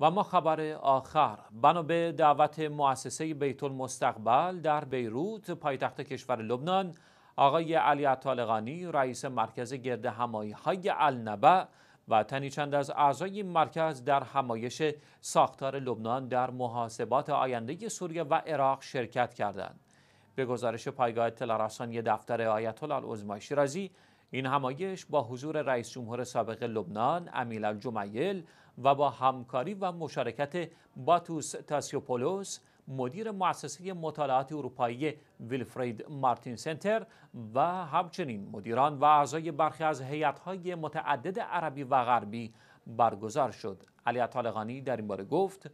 و ما خبر آخر بنا به دعوت مؤسسه بیت المستقبل در بیروت پایتخت کشور لبنان آقای علی عطالقانی رئیس مرکز گرد همایی های النبع و تنی چند از اعضای مرکز در همایش ساختار لبنان در محاسبات آینده سوریه و عراق شرکت کردند. به گزارش پایگاه اطلاع دفتر آیت الله شیرازی این همایش با حضور رئیس جمهور سابق لبنان امیل الجمیل و با همکاری و مشارکت باتوس تاسیوپولوس مدیر مؤسسه مطالعات اروپایی ویلفرید مارتین سنتر و همچنین مدیران و اعضای برخی از هیئت‌های متعدد عربی و غربی برگزار شد علی طالقانی در این باره گفت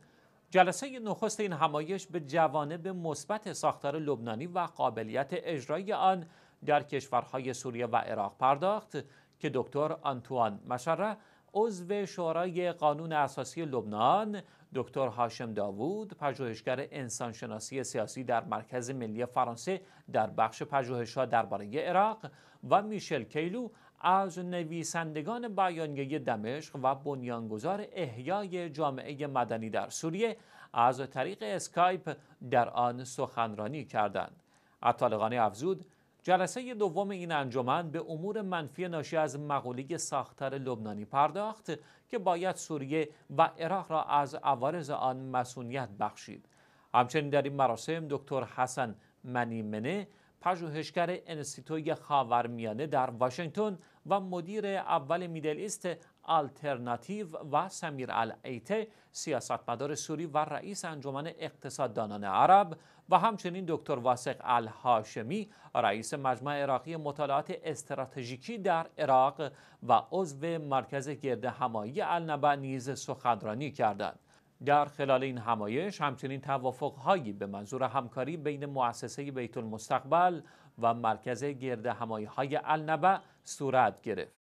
جلسه نخست این همایش به جوانب مثبت ساختار لبنانی و قابلیت اجرایی آن در کشورهای سوریه و عراق پرداخت که دکتر آنتوان مشره عضو شورای قانون اساسی لبنان دکتر هاشم داوود پژوهشگر انسانشناسی سیاسی در مرکز ملی فرانسه در بخش پژوهشها درباره عراق و میشل کیلو از نویسندگان بیانیه دمشق و بنیانگذار احیای جامعه مدنی در سوریه از طریق اسکایپ در آن سخنرانی کردند. اطالقانی افزود جلسه دوم این انجمن به امور منفی ناشی از مقوله ساختار لبنانی پرداخت که باید سوریه و عراق را از عوارض آن مسئولیت بخشید همچنین در این مراسم دکتر حسن منیمنه پژوهشگر انستیتوی خاورمیانه در واشنگتن و مدیر اول میدل ایست آلترناتیو و سمیر العیته سیاستمدار سوری و رئیس انجمن اقتصاددانان عرب و همچنین دکتر واسق الهاشمی رئیس مجمع عراقی مطالعات استراتژیکی در عراق و عضو مرکز گرد همایی النبع نیز سخنرانی کردند در خلال این همایش همچنین توافقهایی به منظور همکاری بین مؤسسه بیت المستقبل و مرکز گرد همایی های النبع صورت گرفت.